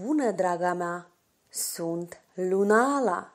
Bună, draga mea! Sunt Lunala!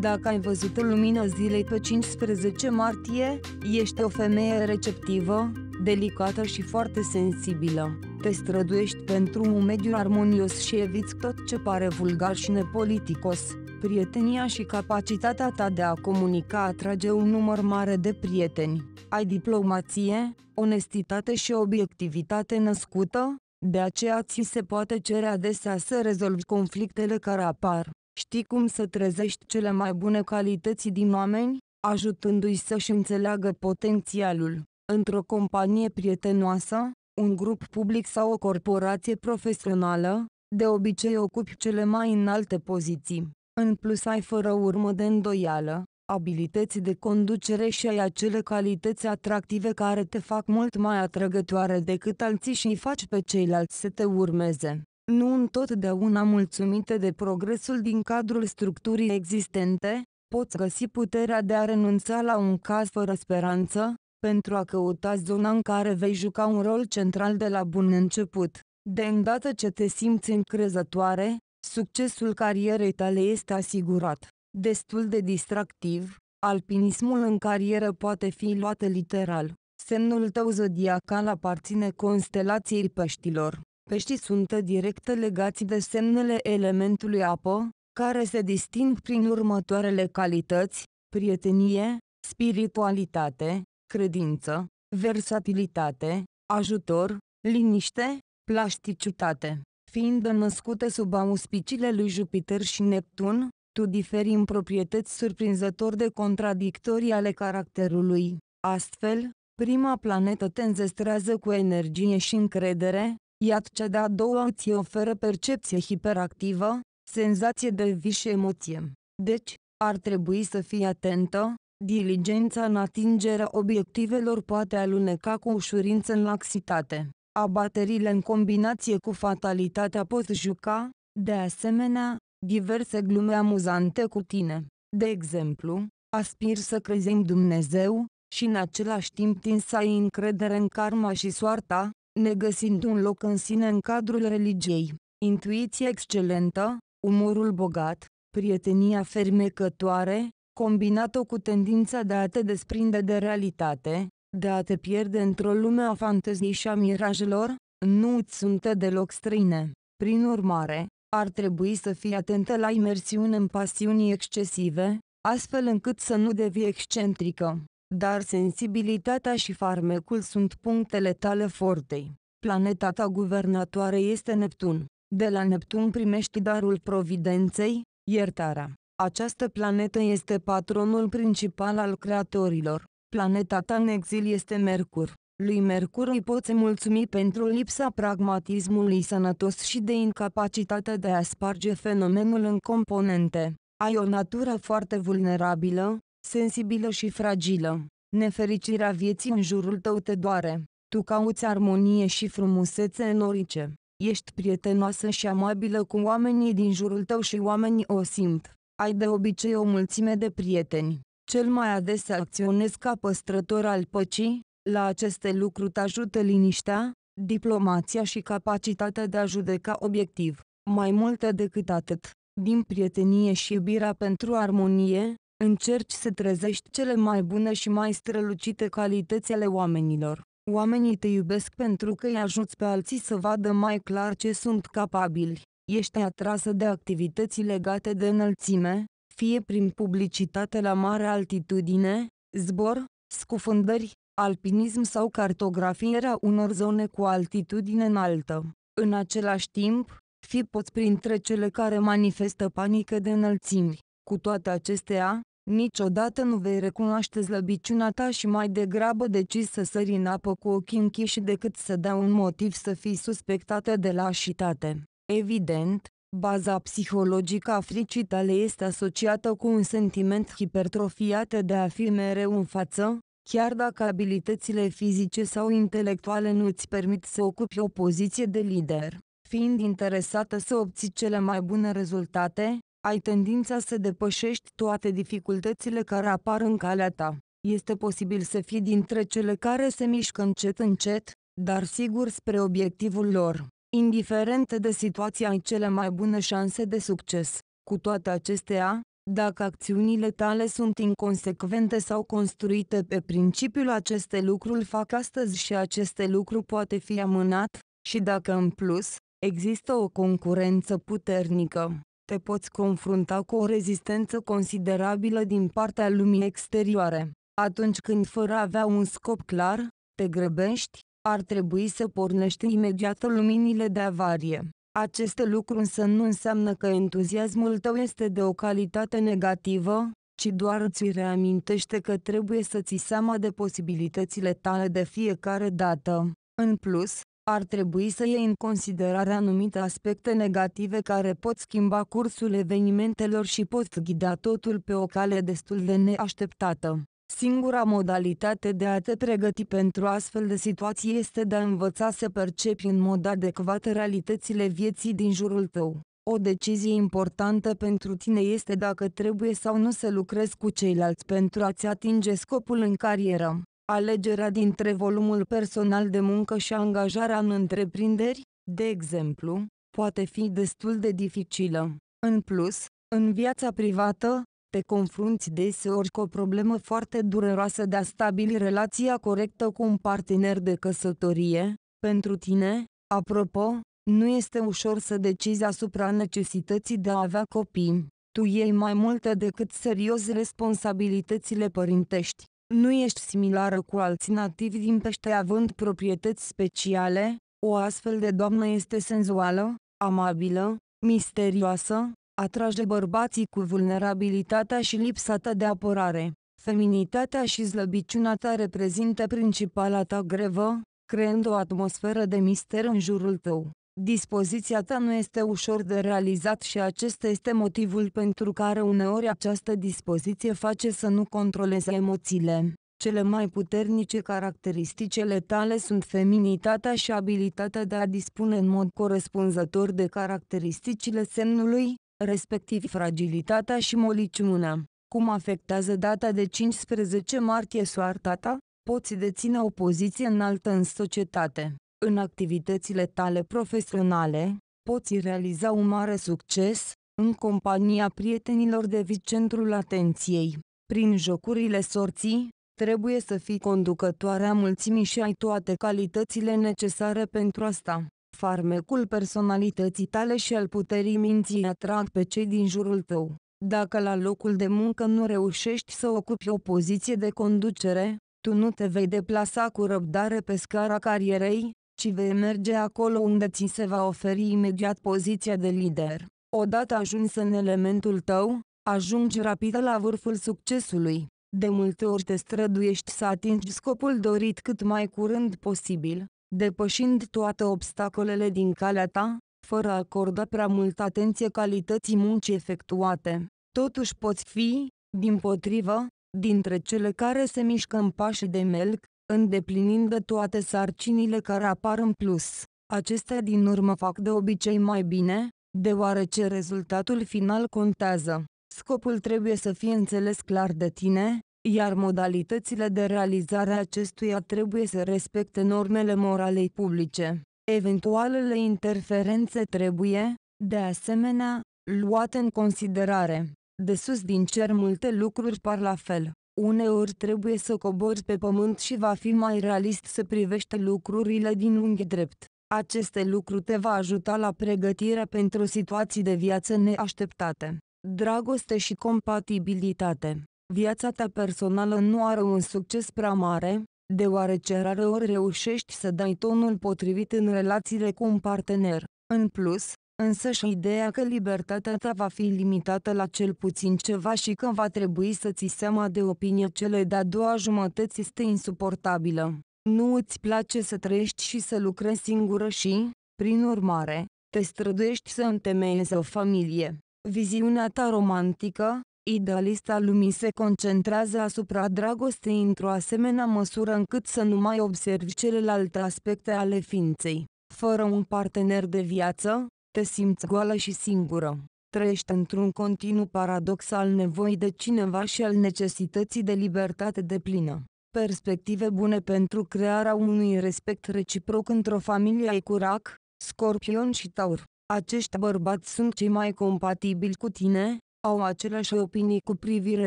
Dacă ai văzut o lumină zilei pe 15 martie, ești o femeie receptivă, delicată și foarte sensibilă. Te străduiești pentru un mediu armonios și eviți tot ce pare vulgar și nepoliticos. Prietenia și capacitatea ta de a comunica atrage un număr mare de prieteni. Ai diplomație, onestitate și obiectivitate născută, de aceea ți se poate cere adesea să rezolvi conflictele care apar. Știi cum să trezești cele mai bune calități din oameni? Ajutându-i să-și înțeleagă potențialul. Într-o companie prietenoasă, un grup public sau o corporație profesională, de obicei ocupi cele mai înalte poziții. În plus ai fără urmă de îndoială, abilități de conducere și ai acele calități atractive care te fac mult mai atrăgătoare decât alții și îi faci pe ceilalți să te urmeze. Nu întotdeauna mulțumite de progresul din cadrul structurii existente, poți găsi puterea de a renunța la un caz fără speranță, pentru a căuta zona în care vei juca un rol central de la bun început. De îndată ce te simți încrezătoare, succesul carierei tale este asigurat destul de distractiv, alpinismul în carieră poate fi luat literal. Semnul tău zodiacal aparține constelației peștilor. Peștii sunt direct legați de semnele elementului apă, care se disting prin următoarele calități, prietenie, spiritualitate, credință, versatilitate, ajutor, liniște, plasticitate. Fiind născute sub auspiciile lui Jupiter și Neptun, tu diferi în proprietăți surprinzător de contradictorii ale caracterului. Astfel, prima planetă te înzestrează cu energie și încredere, iar cea de-a doua îți oferă percepție hiperactivă, senzație de vis și emoție. Deci, ar trebui să fii atentă, diligența în atingerea obiectivelor poate aluneca cu ușurință în laxitate. Abaterile în combinație cu fatalitatea pot juca, de asemenea, diverse glume amuzante cu tine. De exemplu, aspir să crezi în Dumnezeu, și în același timp tin să ai încredere în karma și soarta, negăsind un loc în sine în cadrul religiei. Intuiție excelentă, umorul bogat, prietenia fermecătoare, combinată cu tendința de a te desprinde de realitate, de a te pierde într-o lume a fanteziei și a mirajelor, nu îți sunt deloc străine. Prin urmare, ar trebui să fii atentă la imersiuni în pasiuni excesive, astfel încât să nu devii excentrică. Dar sensibilitatea și farmecul sunt punctele tale fortei. Planeta ta guvernatoare este Neptun. De la Neptun primești darul providenței, iertarea. Această planetă este patronul principal al creatorilor. Planeta ta în exil este Mercur. Lui Mercur îi poți mulțumi pentru lipsa pragmatismului sănătos și de incapacitatea de a sparge fenomenul în componente. Ai o natură foarte vulnerabilă, sensibilă și fragilă. Nefericirea vieții în jurul tău te doare. Tu cauți armonie și frumusețe în orice. Ești prietenoasă și amabilă cu oamenii din jurul tău și oamenii o simt. Ai de obicei o mulțime de prieteni. Cel mai adesea acționezi ca păstrător al păcii, la aceste lucruri te ajută liniștea, diplomația și capacitatea de a judeca obiectiv. Mai mult decât atât, din prietenie și iubirea pentru armonie, încerci să trezești cele mai bune și mai strălucite calități ale oamenilor. Oamenii te iubesc pentru că îi ajuți pe alții să vadă mai clar ce sunt capabili. Ești atrasă de activități legate de înălțime, fie prin publicitate la mare altitudine, zbor, scufundări, alpinism sau cartografierea unor zone cu altitudine înaltă. În același timp, fi poți printre cele care manifestă panică de înălțimi. Cu toate acestea, niciodată nu vei recunoaște slăbiciunea ta și mai degrabă decizi să sări în apă cu ochii închiși decât să dea un motiv să fii suspectată de lașitate. Evident, baza psihologică a fricii tale este asociată cu un sentiment hipertrofiat de a fi mereu în față, Chiar dacă abilitățile fizice sau intelectuale nu îți permit să ocupi o poziție de lider, fiind interesată să obții cele mai bune rezultate, ai tendința să depășești toate dificultățile care apar în calea ta. Este posibil să fii dintre cele care se mișcă încet încet, dar sigur spre obiectivul lor. Indiferent de situația ai cele mai bune șanse de succes. Cu toate acestea, dacă acțiunile tale sunt inconsecvente sau construite pe principiul aceste lucruri fac astăzi și aceste lucru poate fi amânat, și dacă în plus, există o concurență puternică, te poți confrunta cu o rezistență considerabilă din partea lumii exterioare. Atunci când fără avea un scop clar, te grăbești, ar trebui să pornești imediat luminile de avarie. Acest lucru însă nu înseamnă că entuziasmul tău este de o calitate negativă, ci doar îți reamintește că trebuie să ți seama de posibilitățile tale de fiecare dată. În plus, ar trebui să iei în considerare anumite aspecte negative care pot schimba cursul evenimentelor și pot ghida totul pe o cale destul de neașteptată. Singura modalitate de a te pregăti pentru astfel de situații este de a învăța să percepi în mod adecvat realitățile vieții din jurul tău. O decizie importantă pentru tine este dacă trebuie sau nu să lucrezi cu ceilalți pentru a-ți atinge scopul în carieră. Alegerea dintre volumul personal de muncă și angajarea în întreprinderi, de exemplu, poate fi destul de dificilă. În plus, în viața privată, te confrunți deseori cu o problemă foarte dureroasă de a stabili relația corectă cu un partener de căsătorie, pentru tine, apropo, nu este ușor să decizi asupra necesității de a avea copii. Tu iei mai multe decât serios responsabilitățile părintești. Nu ești similară cu alți nativi din pește având proprietăți speciale, o astfel de doamnă este senzuală, amabilă, misterioasă, atrage bărbații cu vulnerabilitatea și lipsa ta de apărare. Feminitatea și slăbiciunea ta reprezintă principala ta grevă, creând o atmosferă de mister în jurul tău. Dispoziția ta nu este ușor de realizat și acesta este motivul pentru care uneori această dispoziție face să nu controleze emoțiile. Cele mai puternice caracteristicele tale sunt feminitatea și abilitatea de a dispune în mod corespunzător de caracteristicile semnului, respectiv fragilitatea și moliciunea. Cum afectează data de 15 martie soarta ta? Poți deține o poziție înaltă în societate. În activitățile tale profesionale, poți realiza un mare succes, în compania prietenilor de centrul atenției. Prin jocurile sorții, trebuie să fii conducătoarea mulțimii și ai toate calitățile necesare pentru asta farmecul personalității tale și al puterii minții atrag pe cei din jurul tău. Dacă la locul de muncă nu reușești să ocupi o poziție de conducere, tu nu te vei deplasa cu răbdare pe scara carierei, ci vei merge acolo unde ți se va oferi imediat poziția de lider. Odată ajuns în elementul tău, ajungi rapid la vârful succesului. De multe ori te străduiești să atingi scopul dorit cât mai curând posibil, depășind toate obstacolele din calea ta, fără a acorda prea multă atenție calității muncii efectuate. Totuși poți fi, din potrivă, dintre cele care se mișcă în pași de melc, îndeplinind toate sarcinile care apar în plus. Acestea din urmă fac de obicei mai bine, deoarece rezultatul final contează. Scopul trebuie să fie înțeles clar de tine, iar modalitățile de realizare a acestuia trebuie să respecte normele moralei publice. Eventualele interferențe trebuie, de asemenea, luate în considerare. De sus din cer multe lucruri par la fel. Uneori trebuie să cobori pe pământ și va fi mai realist să privești lucrurile din unghi drept. Aceste lucruri te va ajuta la pregătirea pentru situații de viață neașteptate. Dragoste și compatibilitate Viața ta personală nu are un succes prea mare, deoarece rare ori reușești să dai tonul potrivit în relațiile cu un partener. În plus, însă și ideea că libertatea ta va fi limitată la cel puțin ceva și că va trebui să ți seama de opinie cele de-a doua jumătăți este insuportabilă. Nu îți place să trăiești și să lucrezi singură și, prin urmare, te străduiești să întemeiezi o familie. Viziunea ta romantică, Idealista lumii se concentrează asupra dragostei într-o asemenea măsură încât să nu mai observi celelalte aspecte ale ființei. Fără un partener de viață, te simți goală și singură. Trăiești într-un continuu paradox al nevoii de cineva și al necesității de libertate de plină. Perspective bune pentru crearea unui respect reciproc într-o familie ai curac, scorpion și taur. Acești bărbați sunt cei mai compatibili cu tine, au aceleași opinii cu privire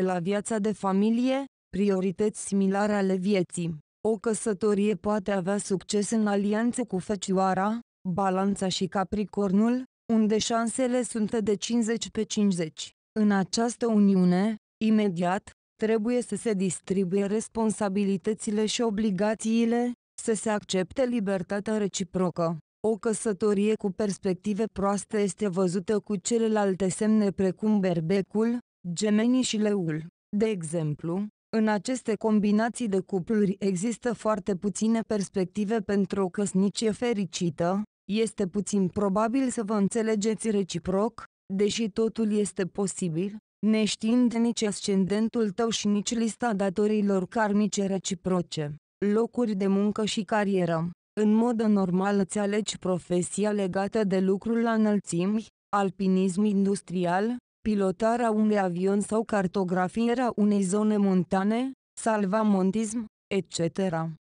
la viața de familie, priorități similare ale vieții. O căsătorie poate avea succes în alianțe cu Fecioara, Balanța și Capricornul, unde șansele sunt de 50 pe 50. În această uniune, imediat, trebuie să se distribuie responsabilitățile și obligațiile, să se accepte libertatea reciprocă. O căsătorie cu perspective proaste este văzută cu celelalte semne precum berbecul, gemenii și leul. De exemplu, în aceste combinații de cupluri există foarte puține perspective pentru o căsnicie fericită, este puțin probabil să vă înțelegeți reciproc, deși totul este posibil, neștiind nici ascendentul tău și nici lista datorilor karmice reciproce, locuri de muncă și carieră. În mod normal îți alegi profesia legată de lucrul la înălțimi, alpinism industrial, pilotarea unui avion sau cartografierea unei zone montane, salvamontism, etc.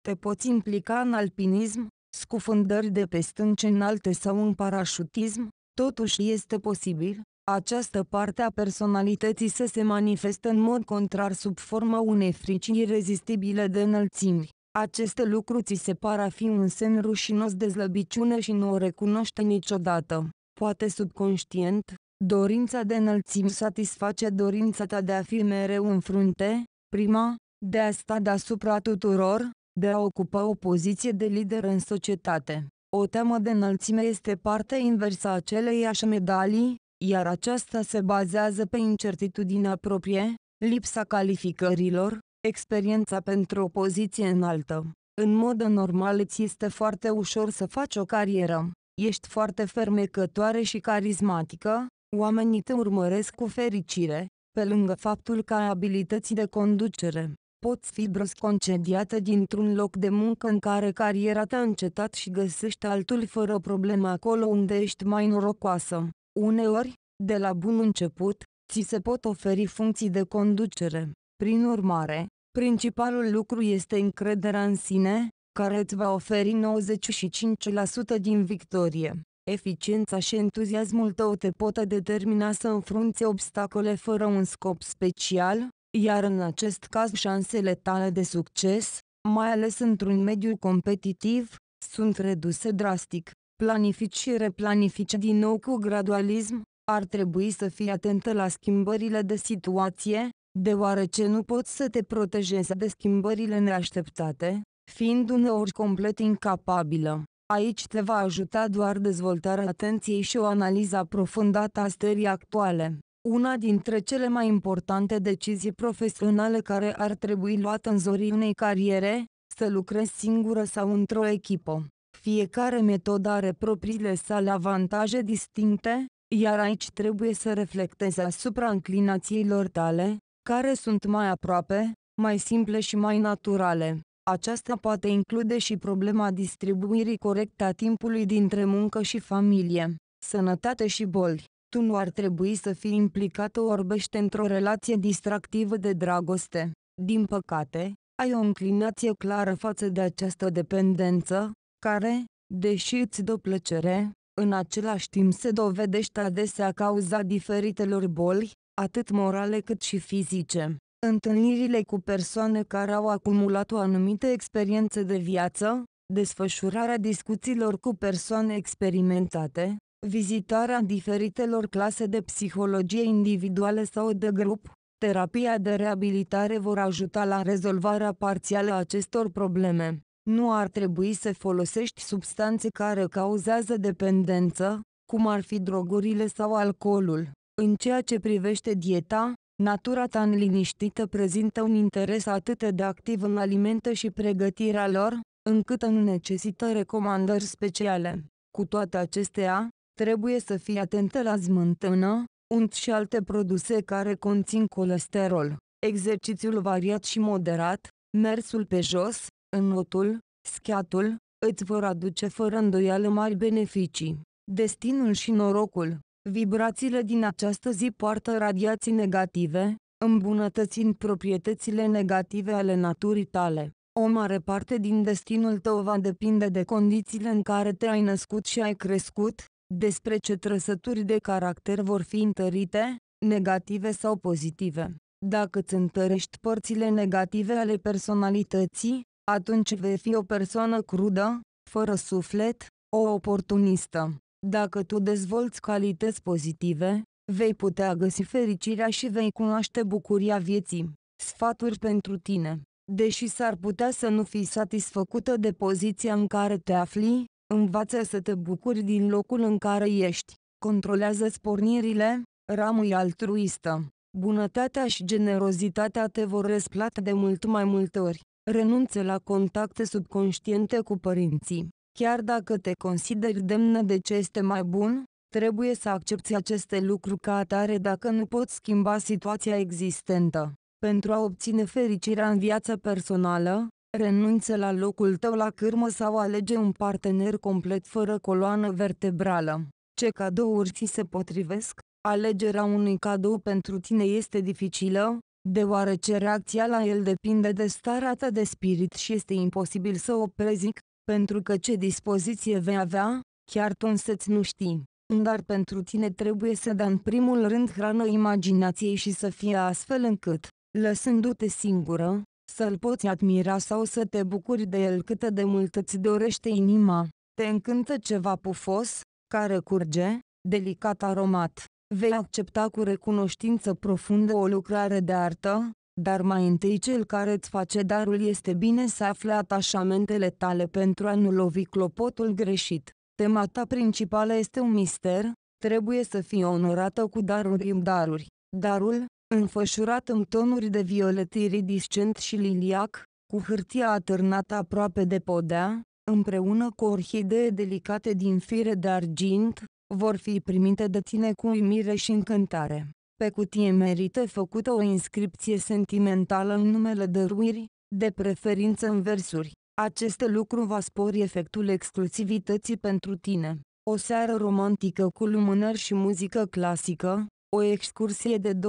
Te poți implica în alpinism, scufundări de pe stânci înalte sau în parașutism, totuși este posibil, această parte a personalității să se manifestă în mod contrar sub forma unei frici irezistibile de înălțimi. Aceste lucruri ți se pare a fi un semn rușinos de slăbiciune și nu o recunoști niciodată. Poate subconștient, dorința de înălțimi satisface dorința ta de a fi mereu în frunte, prima, de a sta deasupra tuturor, de a ocupa o poziție de lider în societate. O teamă de înălțime este partea inversă a aceleiași medalii, iar aceasta se bazează pe incertitudinea proprie, lipsa calificărilor, experiența pentru o poziție înaltă. În mod normal îți este foarte ușor să faci o carieră. Ești foarte fermecătoare și carismatică, oamenii te urmăresc cu fericire, pe lângă faptul că ai abilități de conducere. Poți fi brusc concediată dintr-un loc de muncă în care cariera te-a încetat și găsești altul fără probleme acolo unde ești mai norocoasă. Uneori, de la bun început, ți se pot oferi funcții de conducere. Prin urmare, Principalul lucru este încrederea în sine, care îți va oferi 95% din victorie. Eficiența și entuziasmul tău te pot determina să înfrunți obstacole fără un scop special, iar în acest caz șansele tale de succes, mai ales într-un mediu competitiv, sunt reduse drastic. Planifici și replanifici din nou cu gradualism, ar trebui să fii atentă la schimbările de situație, deoarece nu poți să te protejezi de schimbările neașteptate, fiind uneori complet incapabilă. Aici te va ajuta doar dezvoltarea atenției și o analiză aprofundată a stării actuale. Una dintre cele mai importante decizii profesionale care ar trebui luată în zorii unei cariere, să lucrezi singură sau într-o echipă. Fiecare metodă are propriile sale avantaje distincte, iar aici trebuie să reflectezi asupra înclinațiilor tale, care sunt mai aproape, mai simple și mai naturale. Aceasta poate include și problema distribuirii corecte a timpului dintre muncă și familie, sănătate și boli. Tu nu ar trebui să fii implicată orbește într-o relație distractivă de dragoste. Din păcate, ai o înclinație clară față de această dependență, care, deși îți dă plăcere, în același timp se dovedește adesea cauza diferitelor boli, atât morale cât și fizice. Întâlnirile cu persoane care au acumulat o anumită experiență de viață, desfășurarea discuțiilor cu persoane experimentate, vizitarea diferitelor clase de psihologie individuale sau de grup, terapia de reabilitare vor ajuta la rezolvarea parțială a acestor probleme. Nu ar trebui să folosești substanțe care cauzează dependență, cum ar fi drogurile sau alcoolul. În ceea ce privește dieta, natura ta înliniștită prezintă un interes atât de activ în alimente și pregătirea lor, încât nu necesită recomandări speciale. Cu toate acestea, trebuie să fii atentă la smântână, unt și alte produse care conțin colesterol. Exercițiul variat și moderat, mersul pe jos, înotul, schiatul, îți vor aduce fără îndoială mari beneficii. Destinul și norocul Vibrațiile din această zi poartă radiații negative, îmbunătățind proprietățile negative ale naturii tale. O mare parte din destinul tău va depinde de condițiile în care te-ai născut și ai crescut, despre ce trăsături de caracter vor fi întărite, negative sau pozitive. Dacă îți întărești părțile negative ale personalității, atunci vei fi o persoană crudă, fără suflet, o oportunistă. Dacă tu dezvolți calități pozitive, vei putea găsi fericirea și vei cunoaște bucuria vieții. Sfaturi pentru tine Deși s-ar putea să nu fii satisfăcută de poziția în care te afli, învață să te bucuri din locul în care ești. Controlează spornirile, ramui altruistă. Bunătatea și generozitatea te vor răsplata de mult mai multe ori. Renunță la contacte subconștiente cu părinții. Chiar dacă te consideri demnă de ce este mai bun, trebuie să accepti aceste lucruri ca atare dacă nu poți schimba situația existentă. Pentru a obține fericirea în viața personală, renunță la locul tău la cârmă sau alege un partener complet fără coloană vertebrală. Ce cadouri ți se potrivesc? Alegerea unui cadou pentru tine este dificilă, deoarece reacția la el depinde de starea ta de spirit și este imposibil să o prezic, pentru că ce dispoziție vei avea, chiar tu să-ți nu știi. Dar pentru tine trebuie să dea în primul rând hrană imaginației și să fie astfel încât, lăsându-te singură, să-l poți admira sau să te bucuri de el cât de mult îți dorește inima. Te încântă ceva pufos, care curge, delicat aromat. Vei accepta cu recunoștință profundă o lucrare de artă, dar mai întâi cel care îți face darul este bine să afle atașamentele tale pentru a nu lovi clopotul greșit. Tema ta principală este un mister, trebuie să fii onorată cu daruri în daruri. Darul, înfășurat în tonuri de violet iridiscent și liliac, cu hârtia atârnată aproape de podea, împreună cu orhidee delicate din fire de argint, vor fi primite de tine cu uimire și încântare. Pe cutie merită făcută o inscripție sentimentală în numele dăruirii, de preferință în versuri. Acest lucru va spori efectul exclusivității pentru tine. O seară romantică cu lumânări și muzică clasică, o excursie de 2-3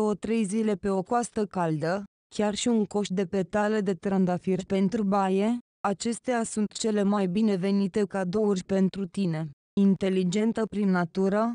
zile pe o coastă caldă, chiar și un coș de petale de trandafir pentru baie, acestea sunt cele mai binevenite cadouri pentru tine. Inteligentă prin natură,